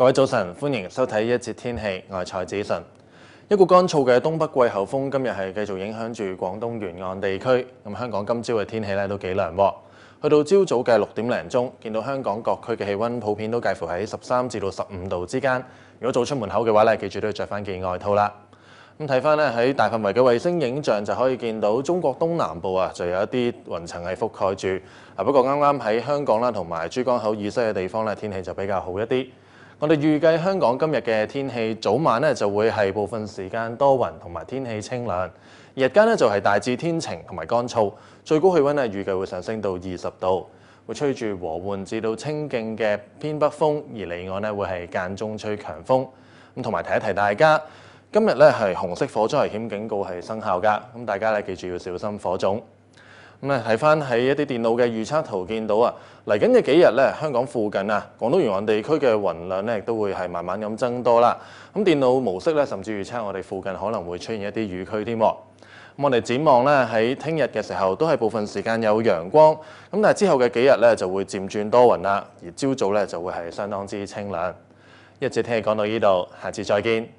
各位早晨，歡迎收睇《一節天氣外蔡資訊》。一股乾燥嘅東北季候風今日係繼續影響住廣東沿岸地區。咁香港今朝嘅天氣咧都幾涼喎。去到朝早嘅六點零鐘，見到香港各區嘅氣温普遍都介乎喺十三至到十五度之間。如果早出門口嘅話咧，記住都要著翻件外套啦。咁睇翻咧喺大範圍嘅衛星影像就可以見到中國東南部啊，就有一啲雲層係覆蓋住啊。不過啱啱喺香港啦同埋珠江口以西嘅地方咧，天氣就比較好一啲。我哋預計香港今日嘅天氣，早晚咧就會係部分時間多雲同埋天氣清涼，日間咧就係大致天晴同埋乾燥，最高氣温咧預計會上升到二十度，會吹住和緩至到清勁嘅偏北風，而離岸咧會係間中吹強風。咁同埋提一提大家，今日咧係紅色火災危險警告係生效噶，咁大家咧記住要小心火種。咁咧睇翻喺一啲電腦嘅預測圖，見到啊嚟緊嘅幾日咧，香港附近啊，廣東沿岸地區嘅雲量咧，都會係慢慢咁增多啦。咁電腦模式咧，甚至預測我哋附近可能會出現一啲雨區添。咁我哋展望咧，喺聽日嘅時候都係部分時間有陽光，咁但係之後嘅幾日咧就會漸轉多雲啦。而朝早咧就會係相當之清涼。一節聽日講到呢度，下次再見。